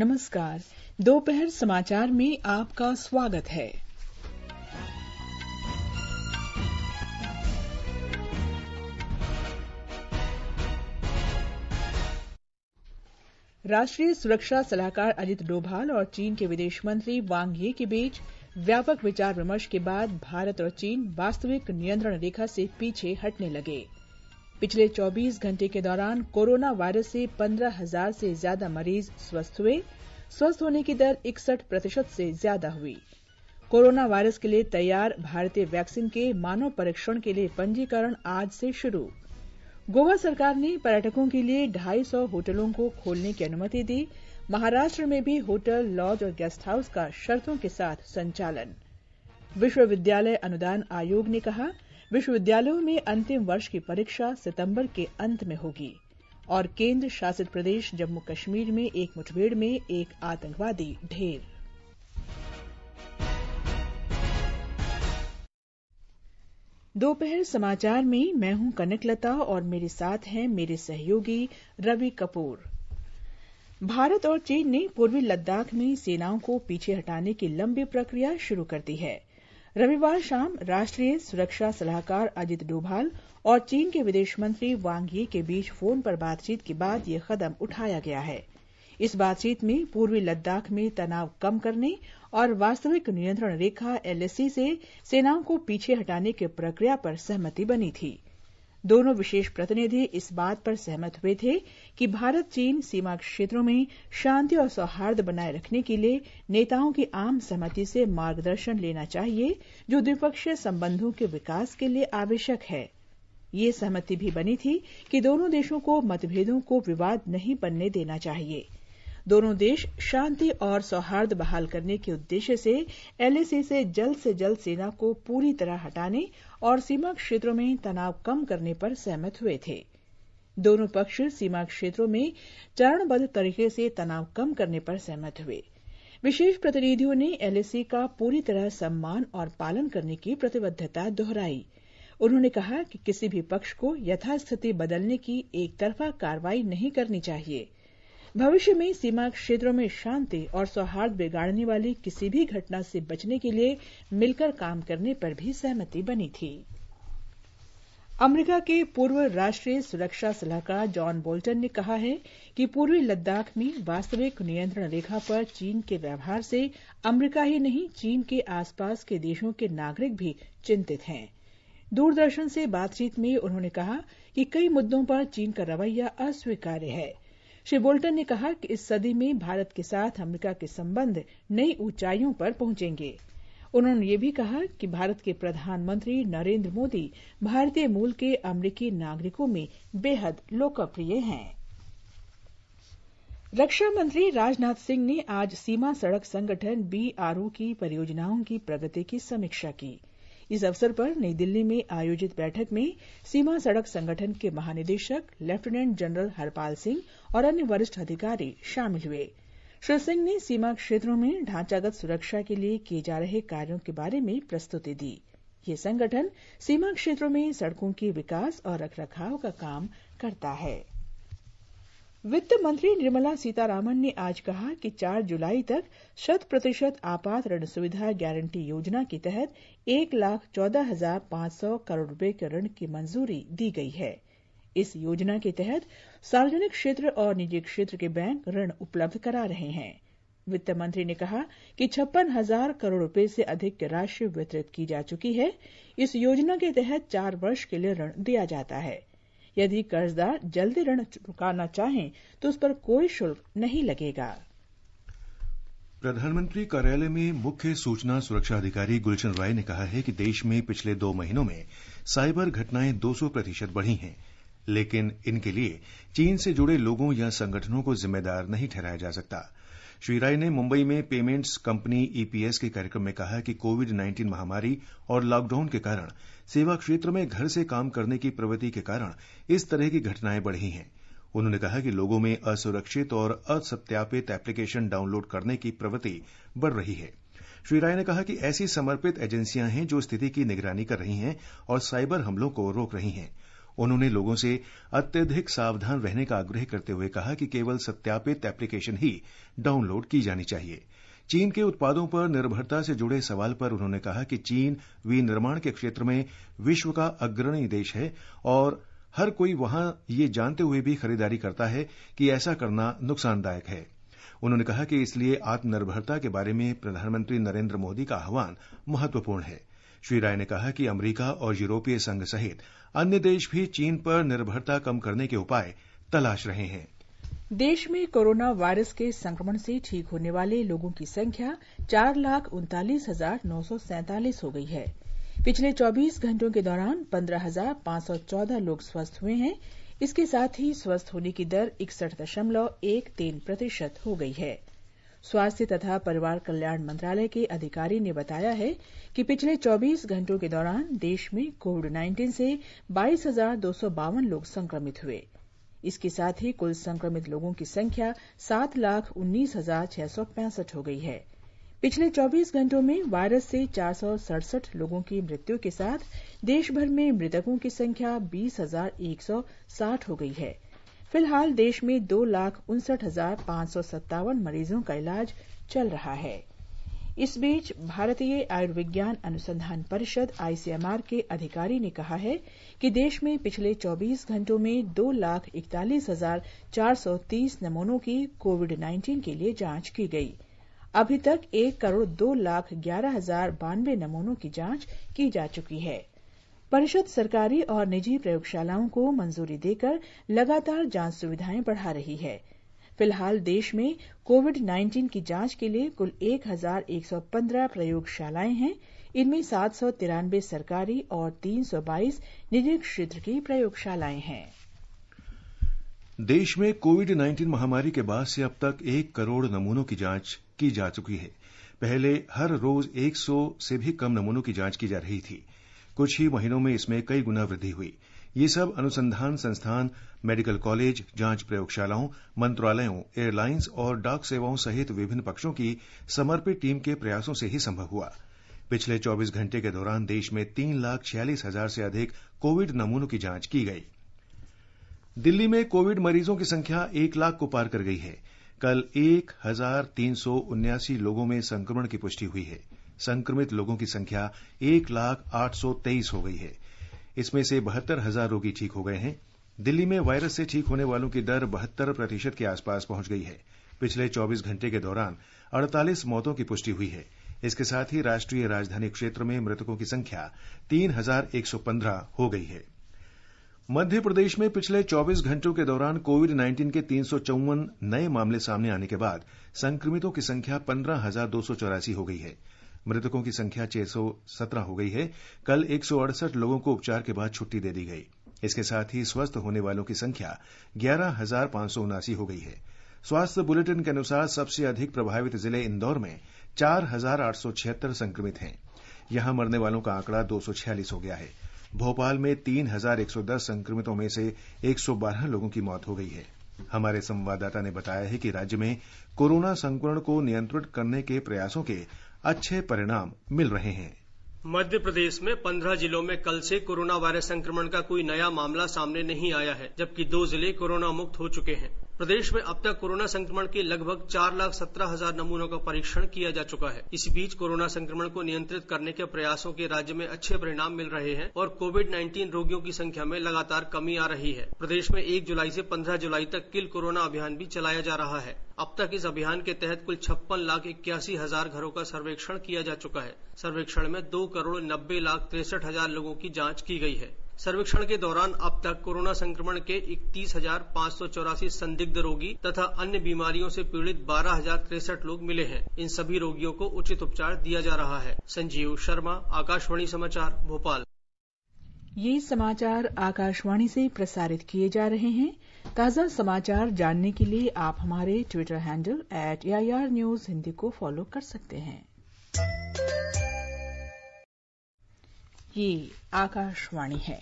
नमस्कार दोपहर समाचार में आपका स्वागत है राष्ट्रीय सुरक्षा सलाहकार अजित डोभाल और चीन के विदेश मंत्री वांग ये के बीच व्यापक विचार विमर्श के बाद भारत और चीन वास्तविक नियंत्रण रेखा से पीछे हटने लगे हैं पिछले 24 घंटे के दौरान कोरोना वायरस से पंद्रह हजार से ज्यादा मरीज स्वस्थ हुए स्वस्थ होने की दर इकसठ प्रतिशत से ज्यादा हुई कोरोना वायरस के लिए तैयार भारतीय वैक्सीन के मानव परीक्षण के लिए पंजीकरण आज से शुरू गोवा सरकार ने पर्यटकों के लिए 250 होटलों को खोलने की अनुमति दी महाराष्ट्र में भी होटल लॉज और गेस्ट हाउस का शर्तों के साथ संचालन विश्वविद्यालय अनुदान आयोग ने कहा विश्वविद्यालयों में अंतिम वर्ष की परीक्षा सितंबर के अंत में होगी और केंद्र शासित प्रदेश जम्मू कश्मीर में एक मुठभेड़ में एक आतंकवादी ढेर दोपहर समाचार में मैं हूं कनकलता और मेरे साथ हैं मेरे सहयोगी रवि कपूर भारत और चीन ने पूर्वी लद्दाख में सेनाओं को पीछे हटाने की लंबी प्रक्रिया शुरू कर दी है रविवार शाम राष्ट्रीय सुरक्षा सलाहकार अजित डोभाल और चीन के विदेश मंत्री वांग यी के बीच फोन पर बातचीत के बाद यह कदम उठाया गया है इस बातचीत में पूर्वी लद्दाख में तनाव कम करने और वास्तविक नियंत्रण रेखा एलएसी से सेनाओं को पीछे हटाने की प्रक्रिया पर सहमति बनी थी दोनों विशेष प्रतिनिधि इस बात पर सहमत हुए थे कि भारत चीन सीमा क्षेत्रों में शांति और सौहार्द बनाए रखने के लिए नेताओं की आम सहमति से मार्गदर्शन लेना चाहिए जो द्विपक्षीय संबंधों के विकास के लिए आवश्यक है ये सहमति भी बनी थी कि दोनों देशों को मतभेदों को विवाद नहीं बनने देना चाहिए दोनों देश शांति और सौहार्द बहाल करने के उद्देश्य से एलएसी से जल्द से जल्द सेना को पूरी तरह हटाने और सीमा क्षेत्रों में तनाव कम करने पर सहमत हुए थे दोनों पक्ष सीमा क्षेत्रों में चरणबद्ध तरीके से तनाव कम करने पर सहमत हुए विशेष प्रतिनिधियों ने एलएसी का पूरी तरह सम्मान और पालन करने की प्रतिबद्धता दोहराई उन्होंने कहा कि किसी भी पक्ष को यथास्थिति बदलने की एकतरफा कार्रवाई नहीं करनी चाहिए भविष्य में सीमा क्षेत्रों में शांति और सौहार्द बिगाड़ने वाली किसी भी घटना से बचने के लिए मिलकर काम करने पर भी सहमति बनी थी अमेरिका के पूर्व राष्ट्रीय सुरक्षा सलाहकार जॉन बोल्टन ने कहा है कि पूर्वी लद्दाख में वास्तविक नियंत्रण रेखा पर चीन के व्यवहार से अमेरिका ही नहीं चीन के आसपास के देशों के नागरिक भी चिंतित हैं दूरदर्शन से बातचीत में उन्होंने कहा कि कई मुद्दों पर चीन का रवैया अस्वीकार्य है श्री बोल्टन ने कहा कि इस सदी में भारत के साथ अमरीका के संबंध नई ऊंचाइयों पर पहुंचेंगे उन्होंने ये भी कहा कि भारत के प्रधानमंत्री नरेन्द्र मोदी भारतीय मूल के अमरीकी नागरिकों में बेहद लोकप्रिय हैं रक्षा मंत्री राजनाथ सिंह ने आज सीमा सड़क संगठन बीआरओ की परियोजनाओं की प्रगति की समीक्षा की इस अवसर पर नई दिल्ली में आयोजित बैठक में सीमा सड़क संगठन के महानिदेशक लेफ्टिनेंट जनरल हरपाल सिंह और अन्य वरिष्ठ अधिकारी शामिल हुए श्री सिंह ने सीमा क्षेत्रों में ढांचागत सुरक्षा के लिए किए जा रहे कार्यों के बारे में प्रस्तुति दी ये संगठन सीमा क्षेत्रों में सड़कों के विकास और रखरखाव का काम करता है वित्त मंत्री निर्मला सीतारामन ने आज कहा कि 4 जुलाई तक शत प्रतिशत आपात ऋण सुविधा गारंटी योजना के तहत एक लाख चौदह हजार पांच सौ करोड़ रूपए के ऋण की मंजूरी दी गई है इस योजना के तहत सार्वजनिक क्षेत्र और निजी क्षेत्र के बैंक ऋण उपलब्ध करा रहे हैं वित्त मंत्री ने कहा कि छप्पन हजार करोड़ रूपये से अधिक की राशि वितरित की जा चुकी है इस योजना के तहत चार वर्ष के लिए ऋण दिया जाता है यदि कर्जदार जल्दी ऋण चुकाना चाहें तो उस पर कोई शुल्क नहीं लगेगा प्रधानमंत्री कार्यालय में मुख्य सूचना सुरक्षा अधिकारी गुलशन राय ने कहा है कि देश में पिछले दो महीनों में साइबर घटनाएं 200 प्रतिशत बढ़ी हैं लेकिन इनके लिए चीन से जुड़े लोगों या संगठनों को जिम्मेदार नहीं ठहराया जा सकता श्री राय ने मुंबई में पेमेंट्स कंपनी ईपीएस के कार्यक्रम में कहा कि कोविड 19 महामारी और लॉकडाउन के कारण सेवा क्षेत्र में घर से काम करने की प्रवृत्ति के कारण इस तरह की घटनाएं बढ़ी हैं उन्होंने कहा कि लोगों में असुरक्षित और असत्यापित एप्लीकेशन डाउनलोड करने की प्रवृत्ति बढ़ रही है श्री राय ने कहा कि ऐसी समर्पित एजेंसियां हैं जो स्थिति की निगरानी कर रही हैं और साइबर हमलों को रोक रही हैं उन्होंने लोगों से अत्यधिक सावधान रहने का आग्रह करते हुए कहा कि केवल सत्यापित एप्लीकेशन ही डाउनलोड की जानी चाहिए चीन के उत्पादों पर निर्भरता से जुड़े सवाल पर उन्होंने कहा कि चीन विनिर्माण के क्षेत्र में विश्व का अग्रणी देश है और हर कोई वहां ये जानते हुए भी खरीदारी करता है कि ऐसा करना नुकसानदायक है उन्होंने कहा कि इसलिए आत्मनिर्भरता के बारे में प्रधानमंत्री नरेंद्र मोदी का आह्वान महत्वपूर्ण है श्री राय ने कहा कि अमरीका और यूरोपीय संघ सहित अन्य देश भी चीन पर निर्भरता कम करने के उपाय तलाश रहे हैं देश में कोरोना वायरस के संक्रमण से ठीक होने वाले लोगों की संख्या चार लाख उनतालीस हजार नौ सौ सैंतालीस हो गई है पिछले 24 घंटों के दौरान 15,514 हजार पांच सौ चौदह लोग स्वस्थ हुए हैं इसके साथ ही स्वस्थ होने की दर इकसठ दशमलव एक तीन प्रतिशत हो गई है स्वास्थ्य तथा परिवार कल्याण मंत्रालय के अधिकारी ने बताया है कि पिछले 24 घंटों के दौरान देश में कोविड 19 से बाईस लोग संक्रमित हुए हैं इसके साथ ही कुल संक्रमित लोगों की संख्या सात लाख उन्नीस हजार छह सौ पैंसठ हो गई है पिछले 24 घंटों में वायरस से चार लोगों की मृत्यु के साथ देशभर में मृतकों की संख्या बीस हजार एक सौ साठ हो गई है फिलहाल देश में दो लाख उनसठ हजार पांच सौ सत्तावन मरीजों का इलाज चल रहा है इस बीच भारतीय आयुर्विज्ञान अनुसंधान परिषद आईसीएमआर के अधिकारी ने कहा है कि देश में पिछले 24 घंटों में दो लाख इकतालीस हजार चार सौ तीस नमूनों की कोविड 19 के लिए जांच की गई अभी तक एक करोड़ दो लाख ग्यारह हजार बानवे नमूनों की जांच की जा चुकी है परिषद सरकारी और निजी प्रयोगशालाओं को मंजूरी देकर लगातार जांच सुविधाएं बढ़ा रही है फिलहाल देश में कोविड नाइन्टीन की जांच के लिए कुल एक हजार एक सौ पन्द्रह प्रयोगशालाएं हैं इनमें सात सौ तिरानबे सरकारी और तीन सौ बाईस निजी क्षेत्र की प्रयोगशालाएं हैं देश में कोविड 19 महामारी के बाद से अब तक एक करोड़ नमूनों की जांच की जा चुकी है पहले हर रोज 100 से भी कम नमूनों की जांच की जा रही थी कुछ ही महीनों में इसमें कई गुना वृद्धि हुई ये सब अनुसंधान संस्थान मेडिकल कॉलेज जांच प्रयोगशालाओं मंत्रालयों एयरलाइंस और डाक सेवाओं सहित विभिन्न पक्षों की समर्पित टीम के प्रयासों से ही संभव हुआ पिछले 24 घंटे के दौरान देश में तीन लाख छियालीस हजार से अधिक कोविड नमूनों की जांच की गई दिल्ली में कोविड मरीजों की संख्या एक लाख को पार कर गई है कल एक हजार तीन सौ उन्यासी लोगों में संक्रमण की पुष्टि हुई है संक्रमित लोगों की संख्या एक लाख आठ सौ तेईस हो गई है इसमें से बहत्तर हजार रोगी ठीक हो गए हैं दिल्ली में वायरस से ठीक होने वालों की दर बहत्तर प्रतिशत के आसपास पहुंच गई है पिछले 24 घंटे के दौरान 48 मौतों की पुष्टि हुई है इसके साथ ही राष्ट्रीय राजधानी क्षेत्र में मृतकों की संख्या 3,115 हो गई है मध्य प्रदेश में पिछले 24 घंटों के दौरान कोविड 19 के तीन नए मामले सामने आने के बाद संक्रमितों की संख्या पन्द्रह हो गई है मृतकों की संख्या छह सौ सत्रह हो गई है कल एक सौ अड़सठ लोगों को उपचार के बाद छुट्टी दे दी गई इसके साथ ही स्वस्थ होने वालों की संख्या ग्यारह हजार पांच सौ उनासी हो गई है स्वास्थ्य बुलेटिन के अनुसार सबसे अधिक प्रभावित जिले इंदौर में चार हजार आठ सौ छिहत्तर संक्रमित हैं यहां मरने वालों का आंकड़ा दो सौ छियालीस हो गया है भोपाल में तीन हजार एक सौ दस संक्रमितों में से एक सौ बारह लोगों की मौत हो गई है हमारे संवाददाता ने बताया है कि राज्य में कोरोना संक्रमण को नियंत्रित करने के प्रयासों के अच्छे परिणाम मिल रहे हैं मध्य प्रदेश में पंद्रह जिलों में कल से कोरोना वायरस संक्रमण का कोई नया मामला सामने नहीं आया है जबकि दो जिले कोरोना मुक्त हो चुके हैं प्रदेश में अब तक कोरोना संक्रमण के लगभग चार लाख सत्रह हजार नमूनों का परीक्षण किया जा चुका है इस बीच कोरोना संक्रमण को नियंत्रित करने के प्रयासों के राज्य में अच्छे परिणाम मिल रहे हैं और कोविड 19 रोगियों की संख्या में लगातार कमी आ रही है प्रदेश में एक जुलाई से पंद्रह जुलाई तक किल कोरोना अभियान भी चलाया जा रहा है अब तक इस अभियान के तहत कुल छप्पन लाख इक्यासी हजार घरों का सर्वेक्षण किया जा चुका है सर्वेक्षण में दो करोड़ नब्बे लाख तिरसठ हजार लोगों की जाँच की गयी है सर्वेक्षण के दौरान अब तक कोरोना संक्रमण के इकतीस हजार पाँच सौ चौरासी संदिग्ध रोगी तथा अन्य बीमारियों से पीड़ित बारह हजार तिरसठ लोग मिले हैं इन सभी रोगियों को उचित उपचार दिया जा रहा है संजीव शर्मा आकाशवाणी समाचार भोपाल ये समाचार आकाशवाणी से प्रसारित किए जा रहे हैं ताजा समाचार जानने के लिए आप हमारे Twitter handle at news Hindi को फॉलो कर सकते हैं ये आकाशवाणी है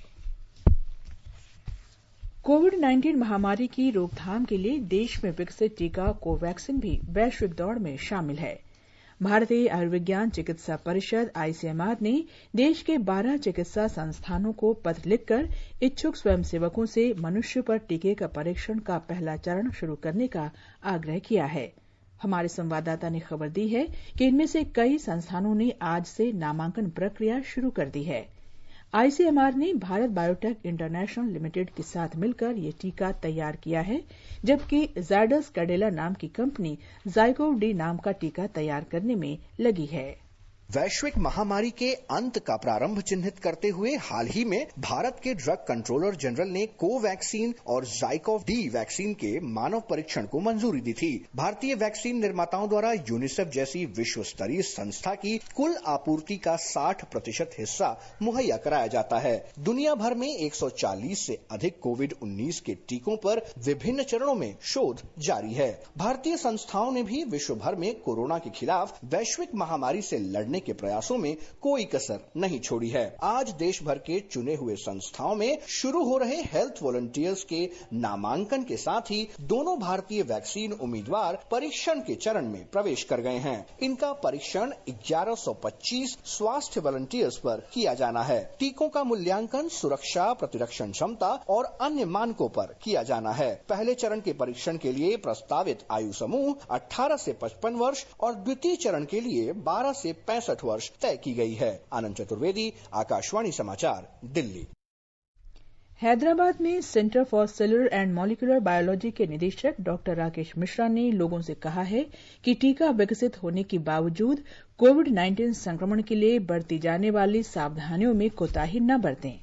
कोविड 19 महामारी की रोकथाम के लिए देश में विकसित टीका कोवैक्सीन भी वैश्विक दौड़ में शामिल है भारतीय आयुर्विज्ञान चिकित्सा परिषद आईसीएमआर ने देश के 12 चिकित्सा संस्थानों को पत्र लिखकर इच्छुक स्वयंसेवकों से मनुष्य पर टीके का परीक्षण का पहला चरण शुरू करने का आग्रह किया हा हमारे संवाददाता ने खबर दी है कि इनमें से कई संस्थानों ने आज से नामांकन प्रक्रिया शुरू कर दी है आईसीएमआर ने भारत बायोटेक इंटरनेशनल लिमिटेड के साथ मिलकर यह टीका तैयार किया है जबकि जायडस कैडेला नाम की कंपनी जायकोव डी नाम का टीका तैयार करने में लगी है वैश्विक महामारी के अंत का प्रारंभ चिन्हित करते हुए हाल ही में भारत के ड्रग कंट्रोलर जनरल ने कोवैक्सीन और जाइकोव डी वैक्सीन के मानव परीक्षण को मंजूरी दी थी भारतीय वैक्सीन निर्माताओं द्वारा यूनिसेफ जैसी विश्व स्तरीय संस्था की कुल आपूर्ति का 60 प्रतिशत हिस्सा मुहैया कराया जाता है दुनिया भर में 140 से अधिक कोविड 19 के टीकों पर विभिन्न चरणों में शोध जारी है भारतीय संस्थाओं ने भी विश्व भर में कोरोना के खिलाफ वैश्विक महामारी से लड़ने करने के प्रयासों में कोई कसर नहीं छोड़ी है आज देश भर के चुने हुए संस्थाओं में शुरू हो रहे हेल्थ वॉलंटियर्स के नामांकन के साथ ही दोनों भारतीय वैक्सीन उम्मीदवार परीक्षण के चरण में प्रवेश कर गए हैं इनका परीक्षण 1125 स्वास्थ्य वॉलंटियर्स पर किया जाना है टीकों का मूल्यांकन सुरक्षा प्रतिरक्षण क्षमता और अन्य मानकों पर किया जाना है पहले चरण के परीक्षण के लिए प्रस्तावित आयु समूह 18 से 55 वर्ष और द्वितीय चरण के लिए 12 से पैंसठ पैंसठ वर्ष तय की गई है आनंद चतुर्वेदी आकाशवाणी समाचार दिल्ली हैदराबाद में centre for cellular and molecular biology के निदेशक डॉ राकेश मिश्रा ने लोगों से कहा है कि टीका विकसित होने के बावजूद कोविड 19 संक्रमण के लिए बरती जाने वाली सावधानियों में कोताही न बरतें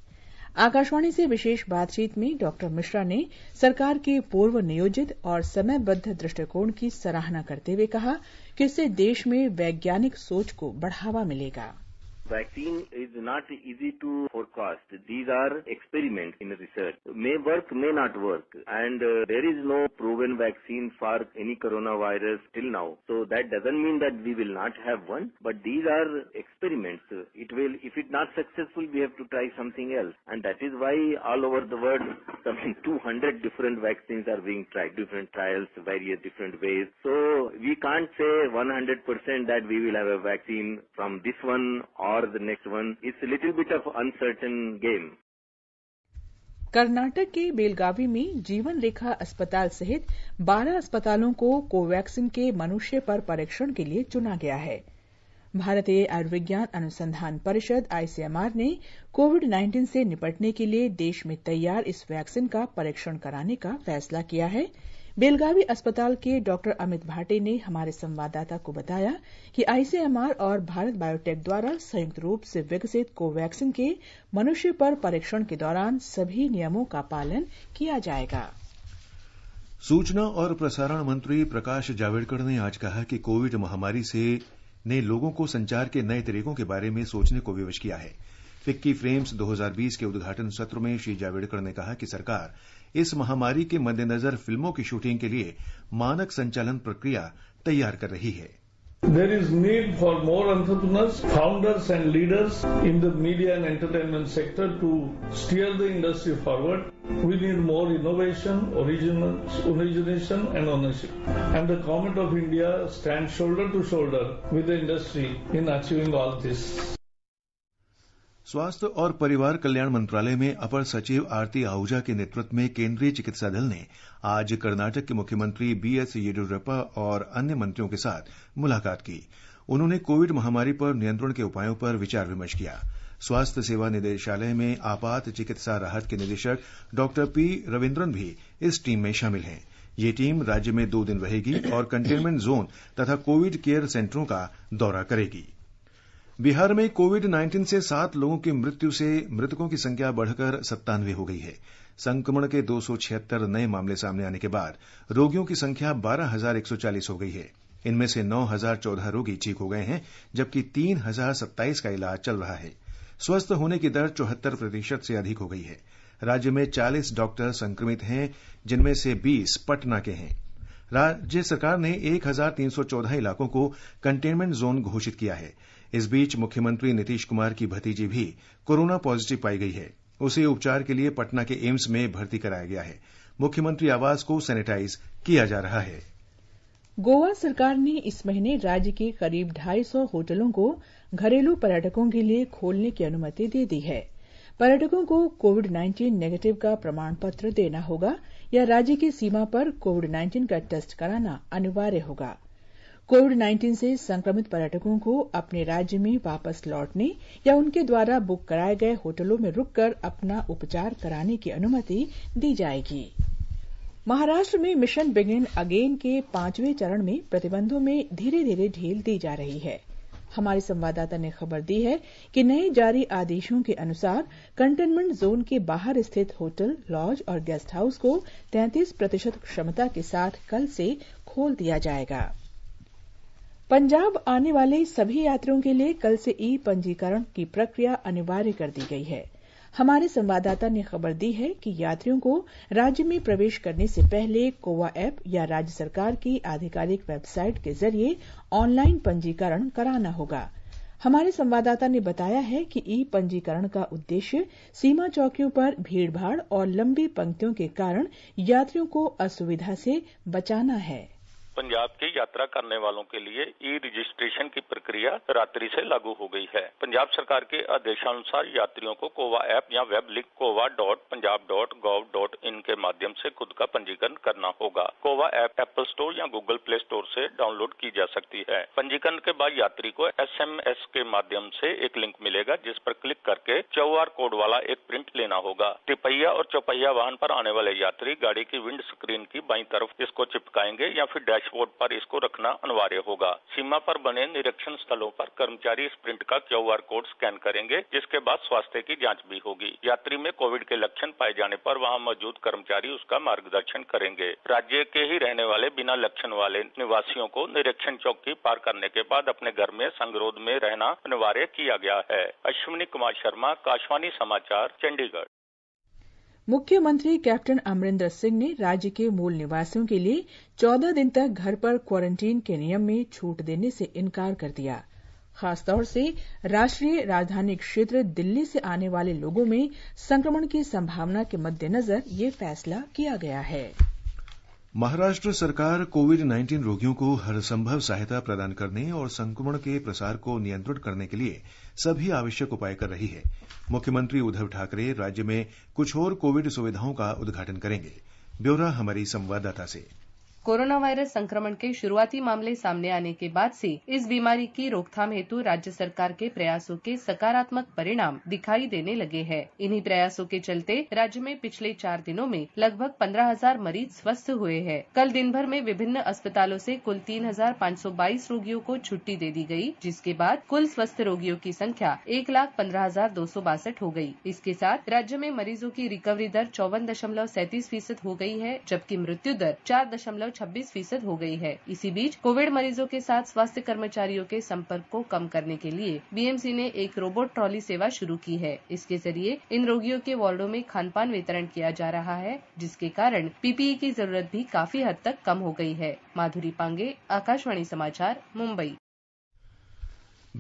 आकाशवाणी से विशेष बातचीत में डॉ मिश्रा ने सरकार के पूर्व नियोजित और समयबद्ध दृष्टिकोण की सराहना करते हुए कहा कि इससे देश में वैज्ञानिक सोच को बढ़ावा मिलेगा Vaccine is not easy to forecast. These are experiments in research. May work, may not work. And uh, there is no proven vaccine for any coronavirus till now. So that doesn't mean that we will not have one. But these are experiments. It will, if it's not successful, we have to try something else. And that is why all over the world, something 200 different vaccines are being tried, different trials, various different ways. So we can't say 100% that we will have a vaccine from this one or or the next one. It's a little bit of uncertain game. Karnataka के बेलगावी में जीवन रेखा अस्पताल सहित 12 अस्पतालों को Covaxin के मनुष्य पर परीक्षण के लिए चुना गया है भारतीय आयुर्विज्ञान अनुसंधान परिषद आईसीएमआर ने कोविड 19 से निपटने के लिए देश में तैयार इस वैक्सीन का परीक्षण कराने का फैसला किया है बेलगावी अस्पताल के डॉक्टर अमित भाटे ने हमारे संवाददाता को बताया कि आईसीएमआर और भारत बायोटेक द्वारा संयुक्त रूप से विकसित कोवैक्सीन के मनुष्य पर परीक्षण के दौरान सभी नियमों का पालन किया जाएगा सूचना और प्रसारण मंत्री प्रकाश जावड़ेकर ने आज कहा कि कोविड महामारी से ने लोगों को संचार के नए तरीकों के बारे में सोचने को विवश किया है फिक्की फ्रेम्स 2020 के उद्घाटन सत्र में श्री जावड़ेकर ने कहा कि सरकार इस महामारी के मद्देनजर फिल्मों की शूटिंग के लिए मानक संचालन प्रक्रिया तैयार कर रही है There is need for more entrepreneurs, founders and leaders in the media and entertainment sector to steer the industry forward. We need more innovation, origination and ownership. And the Government of India stands shoulder to shoulder with the industry in achieving all this. स्वास्थ्य और परिवार कल्याण मंत्रालय में अपर सचिव आरती आहूजा के नेतृत्व में केंद्रीय चिकित्सा दल ने आज कर्नाटक के मुख्यमंत्री बीएस येडियुरप्पा और अन्य मंत्रियों के साथ मुलाकात की उन्होंने कोविड महामारी पर नियंत्रण के उपायों पर विचार विमर्श किया स्वास्थ्य सेवा निदेशालय में आपात चिकित्सा राहत के निदेशक डॉक्टर पी रविन्द्रन भी इस टीम में शामिल हैं ये टीम राज्य में दो दिन रहेगी और कंटेनमेंट जोन तथा कोविड केयर सेंटरों का दौरा करेगी बिहार में कोविड 19 से सात लोगों की मृत्यु से मृतकों की संख्या बढ़कर सत्तानवे हो गई है संक्रमण के दो नए मामले सामने आने के बाद रोगियों की संख्या बारह हो गई है इनमें से 9,014 रोगी ठीक हो गए हैं जबकि 3,027 का इलाज चल रहा है स्वस्थ होने की दर चौहत्तर प्रतिशत से अधिक हो गई है राज्य में 40 डॉक्टर संक्रमित हैं जिनमें से 20 पटना के हैं राज्य सरकार ने 1,314 इलाकों को कंटेनमेंट जोन घोषित किया है इस बीच मुख्यमंत्री नीतीश कुमार की भतीजी भी कोरोना पॉजिटिव पाई गई है उसे उपचार के लिए पटना के एम्स में भर्ती कराया गया है मुख्यमंत्री आवास को सैनिटाइज किया जा रहा है गोवा सरकार ने इस महीने राज्य के करीब 250 होटलों को घरेलू पर्यटकों के लिए खोलने की अनुमति दे दी है पर्यटकों को कोविड 19 नेगेटिव का प्रमाण पत्र देना होगा या राज्य की सीमा पर कोविड 19 का टेस्ट कराना अनिवार्य होगा कोविड नाइन्टीन से संक्रमित पर्यटकों को अपने राज्य में वापस लौटने या उनके द्वारा बुक कराए गए होटलों में रुककर अपना उपचार कराने की अनुमति दी जाएगी महाराष्ट्र में मिशन बिगिन अगेन के पांचवें चरण में प्रतिबंधों में धीरे धीरे ढील दी जा रही है हमारे संवाददाता ने खबर दी है कि नए जारी आदेशों के अनुसार कंटेनमेंट जोन के बाहर स्थित होटल लॉज और गेस्ट हाउस को 33 प्रतिशत क्षमता के साथ कल से खोल दिया जाएगा पंजाब आने वाले सभी यात्रियों के लिए कल से ई पंजीकरण की प्रक्रिया अनिवार्य कर दी गई है हमारे संवाददाता ने खबर दी है कि यात्रियों को राज्य में प्रवेश करने से पहले कोवा ऐप या राज्य सरकार की आधिकारिक वेबसाइट के जरिए ऑनलाइन पंजीकरण कराना होगा हमारे संवाददाता ने बताया है कि ई पंजीकरण का उद्देश्य सीमा चौकियों पर भीड़भाड़ और लंबी पंक्तियों के कारण यात्रियों को असुविधा से बचाना है पंजाब की यात्रा करने वालों के लिए ई रजिस्ट्रेशन की प्रक्रिया रात्रि से लागू हो गई है पंजाब सरकार के आदेशानुसार यात्रियों को कोवा ऐप या web link COVA dot Punjab dot gov dot in के माध्यम से खुद का पंजीकरण करना होगा कोवा ऐप एप्पल स्टोर या गूगल प्ले स्टोर से डाउनलोड की जा सकती है पंजीकरण के बाद यात्री को एसएमएस के माध्यम से एक लिंक मिलेगा जिस पर क्लिक करके क्यू कोड वाला एक प्रिंट लेना होगा तिपहिया और चौपहिया वाहन पर आने वाले यात्री गाड़ी की विंड स्क्रीन की बाई तरफ इसको चिपकाएंगे या फिर डैश स्पोर्ट पर इसको रखना अनिवार्य होगा सीमा पर बने निरीक्षण स्थलों पर कर्मचारी इस प्रिंट का क्यूआर कोड स्कैन करेंगे जिसके बाद स्वास्थ्य की जांच भी होगी यात्री में कोविड के लक्षण पाए जाने पर वहां मौजूद कर्मचारी उसका मार्गदर्शन करेंगे राज्य के ही रहने वाले बिना लक्षण वाले निवासियों को निरीक्षण चौकी पार करने के बाद अपने घर में संगरोध में रहना अनिवार्य किया गया है अश्विनी कुमार शर्मा आकाशवाणी समाचार चंडीगढ़ मुख्यमंत्री कैप्टन अमरिंदर सिंह ने राज्य के मूल निवासियों के लिए चौदह दिन तक घर पर क्वारंटीन के नियम में छूट देने से इनकार कर दिया खासतौर से राष्ट्रीय राजधानी क्षेत्र दिल्ली से आने वाले लोगों में संक्रमण की संभावना के मद्देनजर यह फैसला किया गया है महाराष्ट्र सरकार कोविड 19 रोगियों को हर संभव सहायता प्रदान करने और संक्रमण के प्रसार को नियंत्रित करने के लिए सभी आवश्यक उपाय कर रही है मुख्यमंत्री उद्धव ठाकरे राज्य में कुछ और कोविड सुविधाओं का उद्घाटन करेंगे ब्यौरा हमारी संवाददाता से कोरोना वायरस संक्रमण के शुरुआती मामले सामने आने के बाद से इस बीमारी की रोकथाम हेतु राज्य सरकार के प्रयासों के सकारात्मक परिणाम दिखाई देने लगे हैं इन्हीं प्रयासों के चलते राज्य में पिछले चार दिनों में लगभग पंद्रह हजार मरीज स्वस्थ हुए हैं कल दिन भर में विभिन्न अस्पतालों से कुल तीन हजार पाँच सौ बाईस रोगियों को छुट्टी दे दी गई जिसके बाद कुल स्वस्थ रोगियों की संख्या एक लाख पंद्रह हजार दो सौ बासठ हो गई इसके साथ राज्य में मरीजों की रिकवरी दर चौवन दशमलव सैंतीस फीसद हो गई है जबकि मृत्यु दर चार दशमलव 26 फीसद हो गई है इसी बीच कोविड मरीजों के साथ स्वास्थ्य कर्मचारियों के संपर्क को कम करने के लिए बीएमसी ने एक रोबोट ट्रॉली सेवा शुरू की है इसके जरिए इन रोगियों के वार्डो में खान पान वितरण किया जा रहा है जिसके कारण पीपीई e की जरूरत भी काफी हद तक कम हो गई है माधुरी पांगे आकाशवाणी समाचार मुंबई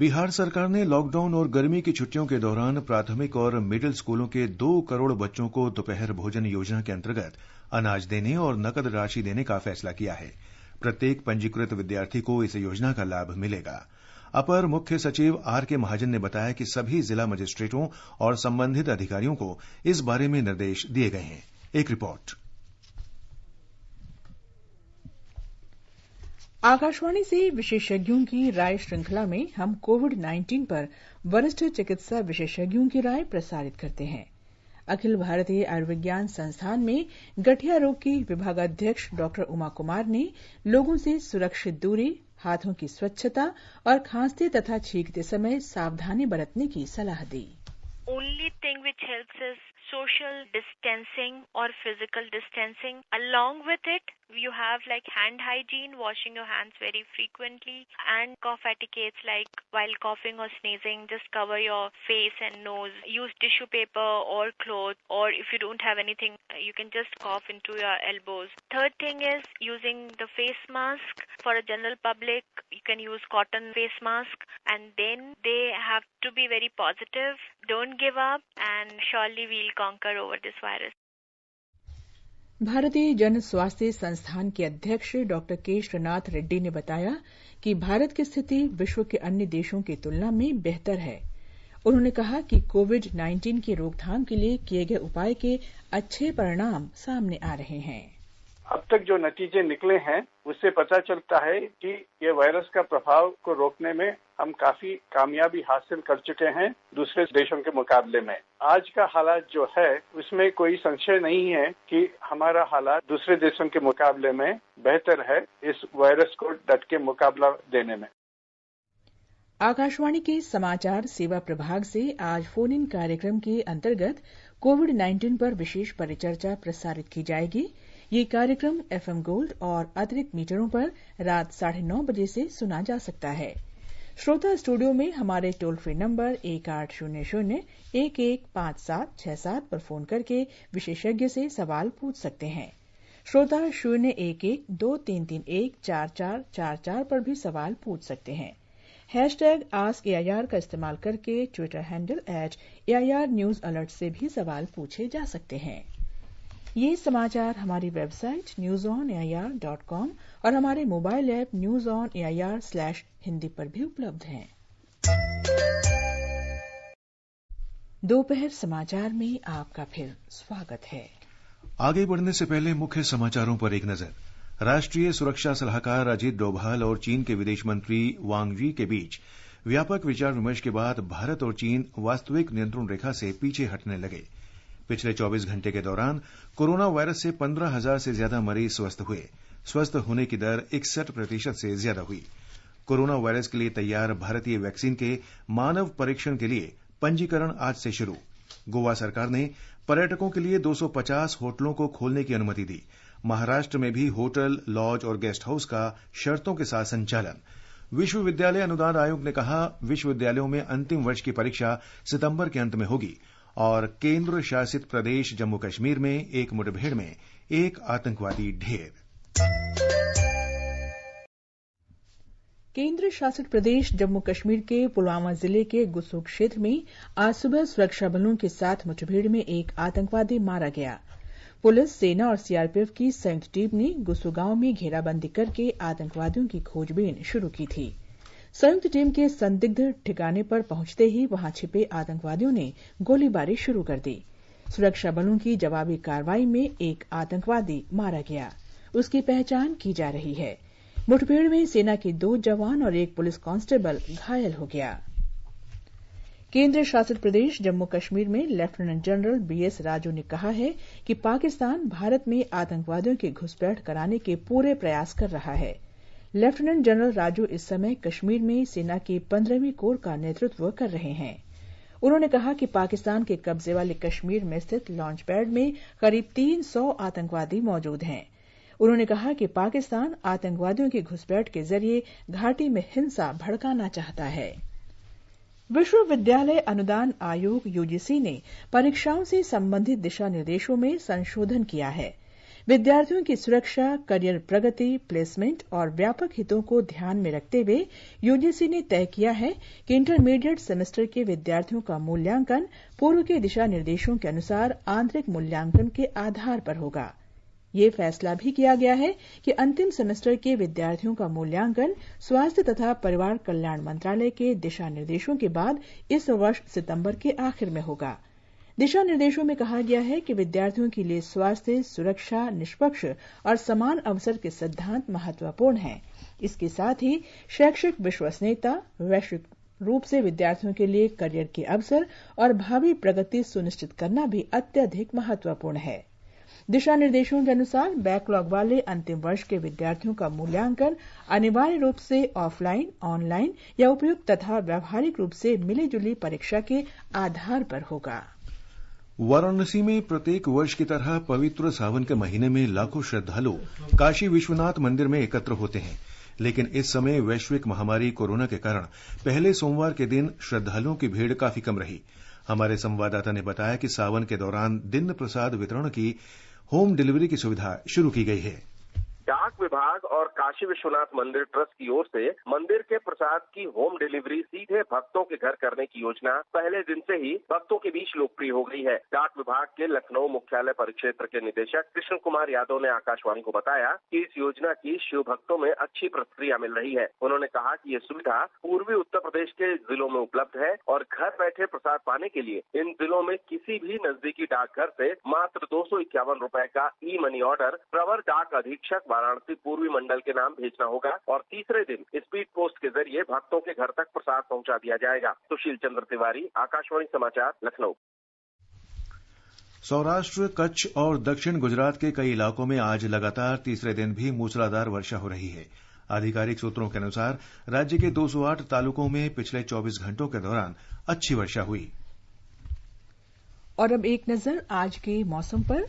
बिहार सरकार ने लॉकडाउन और गर्मी की छुट्टियों के दौरान प्राथमिक और मिडिल स्कूलों के दो करोड़ बच्चों को दोपहर भोजन योजना के अंतर्गत अनाज देने और नकद राशि देने का फैसला किया है प्रत्येक पंजीकृत विद्यार्थी को इस योजना का लाभ मिलेगा अपर मुख्य सचिव आर के महाजन ने बताया कि सभी जिला मजिस्ट्रेटों और संबंधित अधिकारियों को इस बारे में निर्देश दिए गए हैं एक रिपोर्ट आकाशवाणी से विशेषज्ञों की राय श्रृंखला में हम कोविड 19 पर वरिष्ठ चिकित्सा विशेषज्ञों की राय प्रसारित करते हैं अखिल भारतीय आयुर्विज्ञान संस्थान में गठिया रोग की विभागाध्यक्ष डॉ उमा कुमार ने लोगों से सुरक्षित दूरी हाथों की स्वच्छता और खांसते तथा छींकते समय सावधानी बरतने की सलाह दी only thing which help is social distancing or physical distancing. Along with you have like hand hygiene, washing your hands very frequently, and cough etiquettes like while coughing or sneezing, just cover your face and nose. Use tissue paper or cloth, or if you don't have anything, you can just cough into your elbows. Third thing is using the face mask for a general public. You can use cotton face mask, and then they have to be very positive. Don't give up, and surely we'll conquer over this virus. भारतीय जन स्वास्थ्य संस्थान के अध्यक्ष डॉ के श्रीनाथ रेड्डी ने बताया कि भारत की स्थिति विश्व के अन्य देशों की तुलना में बेहतर है उन्होंने कहा कि कोविड नाइन्टीन की रोकथाम के लिए किए गए उपाय के अच्छे परिणाम सामने आ रहे हैं अब तक जो नतीजे निकले हैं उससे पता चलता है कि ये वायरस का प्रभाव को रोकने में हम काफी कामयाबी हासिल कर चुके हैं दूसरे देशों के मुकाबले में आज का हालात जो है उसमें कोई संशय नहीं है कि हमारा हालात दूसरे देशों के मुकाबले में बेहतर है इस वायरस को डट के मुकाबला देने में आकाशवाणी के समाचार सेवा प्रभाग से आज फोन इन कार्यक्रम के अंतर्गत कोविड 19 पर विशेष परिचर्चा प्रसारित की जाएगी ये कार्यक्रम एफएम गोल्ड और अतिरिक्त मीटरों पर रात साढ़े नौ बजे से सुना जा सकता है श्रोता स्टूडियो में हमारे टोल फ्री नंबर एक आठ शून्य शून्य एक एक पांच सात छह सात पर फोन करके विशेषज्ञ से सवाल पूछ सकते हैं श्रोता शून्य एक एक दो तीन तीन एक चार चार चार चार पर भी सवाल पूछ सकते हैं हैश टैग आस्क एआईआर का इस्तेमाल करके Twitter handle at AIR news alert से भी सवाल पूछे जा सकते हैं ये समाचार हमारी website news on AIR dot com और हमारे mobile app news on AIR slash Hindi पर भी उपलब्ध है दोपहर समाचार में आपका फिर स्वागत है आगे बढ़ने से पहले मुख्य समाचारों पर एक नजर राष्ट्रीय सुरक्षा सलाहकार अजीत डोभाल और चीन के विदेश मंत्री वांग यी के बीच व्यापक विचार विमर्श के बाद भारत और चीन वास्तविक नियंत्रण रेखा से पीछे हटने लगे पिछले 24 घंटे के दौरान कोरोना वायरस से 15,000 हजार से ज्यादा मरीज स्वस्थ हुए स्वस्थ होने की दर इकसठ प्रतिशत से ज्यादा हुई कोरोना वायरस के लिए तैयार भारतीय वैक्सीन के मानव परीक्षण के लिए पंजीकरण आज से शुरू गोवा सरकार ने पर्यटकों के लिए 250 होटलों को खोलने की अनुमति दी महाराष्ट्र में भी होटल लॉज और गेस्ट हाउस का शर्तों के साथ संचालन विश्वविद्यालय अनुदान आयोग ने कहा विश्वविद्यालयों में अंतिम वर्ष की परीक्षा सितंबर के अंत में होगी और केंद्र शासित प्रदेश जम्मू कश्मीर में एक मुठभेड़ में एक आतंकवादी ढेर केंद्र शासित प्रदेश जम्मू कश्मीर के पुलवामा जिले के गुस्सू क्षेत्र में आज सुबह सुरक्षा बलों के साथ मुठभेड़ में एक आतंकवादी मारा गया पुलिस सेना और सीआरपीएफ की संयुक्त टीम ने गुस्सू गांव में घेराबंदी करके आतंकवादियों की खोजबीन शुरू की थी संयुक्त टीम के संदिग्ध ठिकाने पर पहुंचते ही वहां छिपे आतंकवादियों ने गोलीबारी शुरू कर दी सुरक्षा बलों की जवाबी कार्रवाई में एक आतंकवादी मारा गया उसकी पहचान की जा रही है मुठभेड़ में सेना के दो जवान और एक पुलिस कांस्टेबल घायल हो गया केंद्र शासित प्रदेश जम्मू कश्मीर में लेफ्टिनेंट जनरल बीएस राजू ने कहा है कि पाकिस्तान भारत में आतंकवादियों की घुसपैठ कराने के पूरे प्रयास कर रहा है लेफ्टिनेंट जनरल राजू इस समय कश्मीर में सेना की पन्द्रहवीं कोर का नेतृत्व कर रहे हैं उन्होंने कहा कि पाकिस्तान के कब्जे वाले कश्मीर में स्थित लॉन्च पैड में करीब तीन सौ आतंकवादी मौजूद हैं उन्होंने कहा कि पाकिस्तान आतंकवादियों की घुसपैठ के जरिए घाटी में हिंसा भड़काना चाहता है विश्वविद्यालय अनुदान आयोग यूजीसी ने परीक्षाओं से संबंधित दिशा निर्देशों में संशोधन किया है विद्यार्थियों की सुरक्षा करियर प्रगति प्लेसमेंट और व्यापक हितों को ध्यान में रखते हुए यूजीसी ने तय किया है कि इंटरमीडिएट सेमेस्टर के विद्यार्थियों का मूल्यांकन पूर्व के दिशा निर्देशों के अनुसार आंतरिक मूल्यांकन के आधार पर होगा यह फैसला भी किया गया है कि अंतिम सेमेस्टर के विद्यार्थियों का मूल्यांकन स्वास्थ्य तथा परिवार कल्याण मंत्रालय के दिशा निर्देशों के बाद इस वर्ष सितंबर के आखिर में होगा दिशा निर्देशों में कहा गया है कि विद्यार्थियों के लिए स्वास्थ्य सुरक्षा निष्पक्ष और समान अवसर के सिद्धांत महत्वपूर्ण हैं इसके साथ ही शैक्षिक विश्वसनीयता वैश्विक रूप से विद्यार्थियों के लिए करियर के अवसर और भावी प्रगति सुनिश्चित करना भी अत्यधिक महत्वपूर्ण है दिशा निर्देशों के अनुसार बैकलॉग वाले अंतिम वर्ष के विद्यार्थियों का मूल्यांकन अनिवार्य रूप से ऑफलाइन ऑनलाइन या उपयुक्त तथा व्यावहारिक रूप से जुली परीक्षा के आधार पर होगा वाराणसी में प्रत्येक वर्ष की तरह पवित्र सावन के महीने में लाखों श्रद्धालु काशी विश्वनाथ मंदिर में एकत्र होते हैं लेकिन इस समय वैश्विक महामारी कोरोना के कारण पहले सोमवार के दिन श्रद्धालुओं की भीड़ काफी कम रही हमारे संवाददाता ने बताया कि सावन के दौरान दिन प्रसाद वितरण की होम डिलीवरी की सुविधा शुरू की गई है डाक विभाग और काशी विश्वनाथ मंदिर ट्रस्ट की ओर से मंदिर के प्रसाद की होम डिलीवरी सीधे भक्तों के घर करने की योजना पहले दिन से ही भक्तों के बीच लोकप्रिय हो गई है डाक विभाग के लखनऊ मुख्यालय परिक्षेत्र के निदेशक कृष्ण कुमार यादव ने आकाशवाणी को बताया कि इस योजना की शिव भक्तों में अच्छी प्रतिक्रिया मिल रही है उन्होंने कहा कि ये सुविधा पूर्वी उत्तर प्रदेश के जिलों में उपलब्ध है और घर बैठे प्रसाद पाने के लिए इन जिलों में किसी भी नजदीकी डाकघर से मात्र दो सौ इक्यावन रूपए का ई मनी ऑर्डर प्रवर डाक अधीक्षक वाराणसी पूर्वी मंडल के नाम भेजना होगा और तीसरे दिन स्पीड पोस्ट के जरिए भक्तों के घर तक प्रसाद पहुंचा दिया जाएगा सुशील चंद्र तिवारी आकाशवाणी समाचार लखनऊ सौराष्ट्र कच्छ और दक्षिण गुजरात के कई इलाकों में आज लगातार तीसरे दिन भी मूसलाधार वर्षा हो रही है आधिकारिक सूत्रों के अनुसार राज्य के 208 तालुकों में पिछले 24 घंटों के दौरान अच्छी वर्षा हुई और अब एक नजर आज के मौसम पर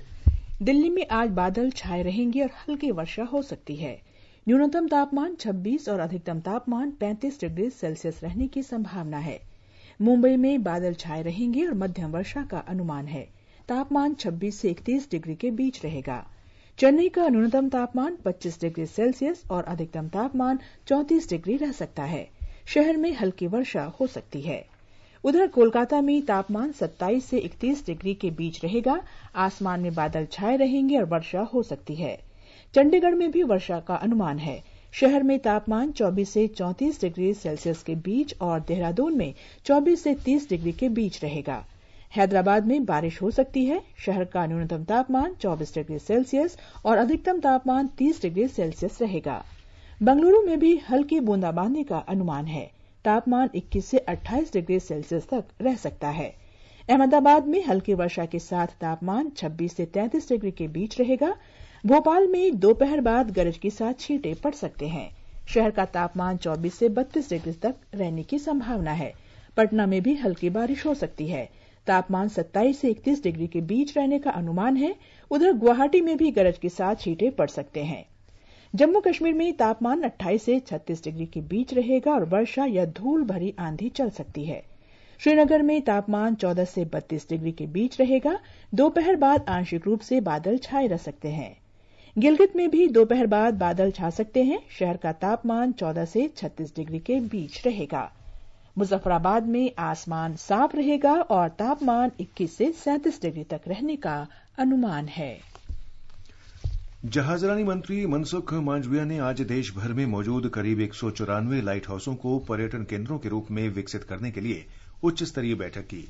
दिल्ली में आज बादल छाये रहेंगे और हल्की वर्षा हो सकती है न्यूनतम तापमान 26 और अधिकतम तापमान 35 डिग्री सेल्सियस रहने की संभावना है मुंबई में बादल छाये रहेंगे और मध्यम वर्षा का अनुमान है तापमान 26 से 31 डिग्री के बीच रहेगा चेन्नई का न्यूनतम तापमान 25 डिग्री सेल्सियस और अधिकतम तापमान 34 डिग्री रह सकता है शहर में हल्की वर्षा हो सकती है उधर कोलकाता में तापमान 27 से 31 डिग्री के बीच रहेगा आसमान में बादल छाए रहेंगे और वर्षा हो सकती है चंडीगढ़ में भी वर्षा का अनुमान है शहर में तापमान 24 से 34 डिग्री सेल्सियस के बीच और देहरादून में 24 से 30 डिग्री के बीच रहेगा हैदराबाद में बारिश हो सकती है शहर का न्यूनतम तापमान 24 डिग्री सेल्सियस और अधिकतम तापमान 30 डिग्री सेल्सियस रहेगा बंगलुरु में भी हल्की बूंदाबांदी का अनुमान है तापमान 21 से 28 डिग्री सेल्सियस तक रह सकता है अहमदाबाद में हल्की वर्षा के साथ तापमान 26 से 33 डिग्री के बीच रहेगा भोपाल में दोपहर बाद गरज के साथ छींटे पड़ सकते हैं शहर का तापमान 24 से 32 डिग्री तक रहने की संभावना है पटना में भी हल्की बारिश हो सकती है तापमान 27 से 31 डिग्री के बीच रहने का अनुमान है उधर गुवाहाटी में भी गरज के साथ छींटे पड़ सकते हैं जम्मू कश्मीर में तापमान 28 से 36 डिग्री के बीच रहेगा और वर्षा या धूल भरी आंधी चल सकती है श्रीनगर में तापमान 14 से 32 डिग्री के बीच रहेगा दोपहर बाद आंशिक रूप से बादल छाए रह सकते हैं गिलगित में भी दोपहर बाद बादल छा सकते हैं शहर का तापमान 14 से 36 डिग्री के बीच रहेगा मुजफ्फराबाद में आसमान साफ रहेगा और तापमान 21 से 37 डिग्री तक रहने का अनुमान है जहाजरानी मंत्री मनसुख मांडविया ने आज देश भर में मौजूद करीब एक लाइट हाउसों को पर्यटन केंद्रों के रूप में विकसित करने के लिए उच्च स्तरीय बैठक की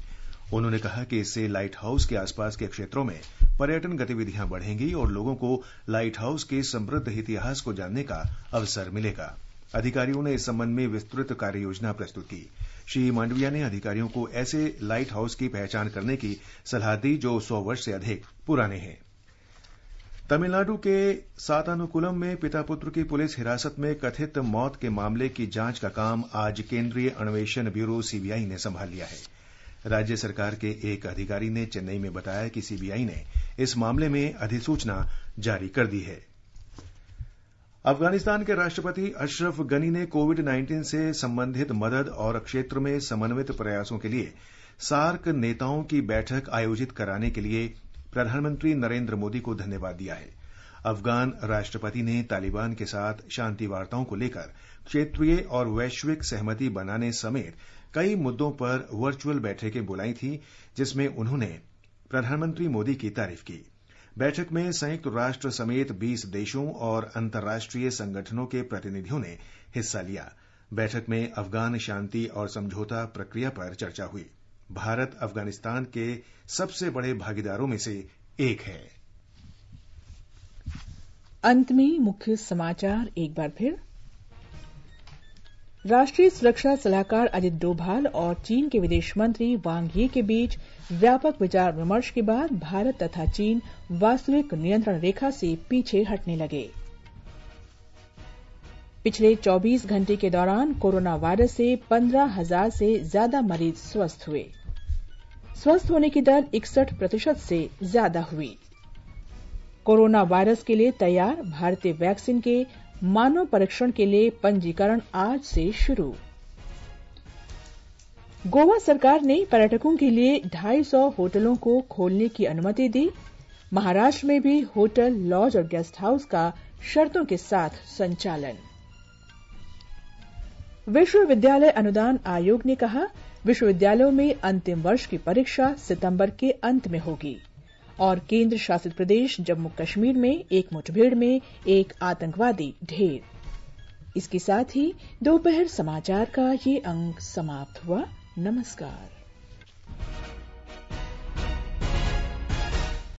उन्होंने कहा कि इससे लाइट हाउस के आसपास के क्षेत्रों में पर्यटन गतिविधियां बढ़ेंगी और लोगों को लाइट हाउस के समृद्ध इतिहास को जानने का अवसर मिलेगा अधिकारियों ने इस संबंध में विस्तृत कार्य योजना प्रस्तुत की श्री मांडविया ने अधिकारियों को ऐसे लाइट हाउस की पहचान करने की सलाह दी जो सौ वर्ष से अधिक पुराने हैं तमिलनाडु के सातानुकुलम में पिता पुत्र की पुलिस हिरासत में कथित मौत के मामले की जांच का काम आज केंद्रीय अन्वेषण ब्यूरो सीबीआई ने संभाल लिया है राज्य सरकार के एक अधिकारी ने चेन्नई में बताया कि सीबीआई ने इस मामले में अधिसूचना जारी कर दी है अफगानिस्तान के राष्ट्रपति अशरफ गनी ने कोविड 19 से संबंधित मदद और क्षेत्र में समन्वित प्रयासों के लिए सार्क नेताओं की बैठक आयोजित कराने के लिए प्रधानमंत्री नरेन्द्र मोदी को धन्यवाद दिया है अफगान राष्ट्रपति ने तालिबान के साथ शांति वार्ताओं को लेकर क्षेत्रीय और वैश्विक सहमति बनाने समेत कई मुद्दों पर वर्चुअल बैठकें बुलाई थी जिसमें उन्होंने प्रधानमंत्री मोदी की तारीफ की बैठक में संयुक्त राष्ट्र समेत 20 देशों और अंतर्राष्ट्रीय संगठनों के प्रतिनिधियों ने हिस्सा लिया बैठक में अफगान शांति और समझौता प्रक्रिया पर चर्चा हुई भारत अफगानिस्तान के सबसे बड़े भागीदारों में से एक है अंत में मुख्य समाचार एक बार फिर राष्ट्रीय सुरक्षा सलाहकार अजित डोभाल और चीन के विदेश मंत्री वांग ये के बीच व्यापक विचार विमर्श के बाद भारत तथा चीन वास्तविक नियंत्रण रेखा से पीछे हटने लगे पिछले 24 घंटे के दौरान कोरोना वायरस से 15,000 हजार से ज्यादा मरीज स्वस्थ हुए स्वस्थ होने की दर इकसठ प्रतिशत से ज्यादा हुई कोरोना वायरस के लिए तैयार भारतीय वैक्सीन के मानव परीक्षण के लिए पंजीकरण आज से शुरू गोवा सरकार ने पर्यटकों के लिए 250 होटलों को खोलने की अनुमति दी महाराष्ट्र में भी होटल लॉज और गेस्ट हाउस का शर्तों के साथ संचालन विश्वविद्यालय अनुदान आयोग ने कहा विश्वविद्यालयों में अंतिम वर्ष की परीक्षा सितंबर के अंत में होगी और केंद्र शासित प्रदेश जम्मू कश्मीर में एक मुठभेड़ में एक आतंकवादी ढेर इसके साथ ही दोपहर समाचार का ये अंक समाप्त हुआ नमस्कार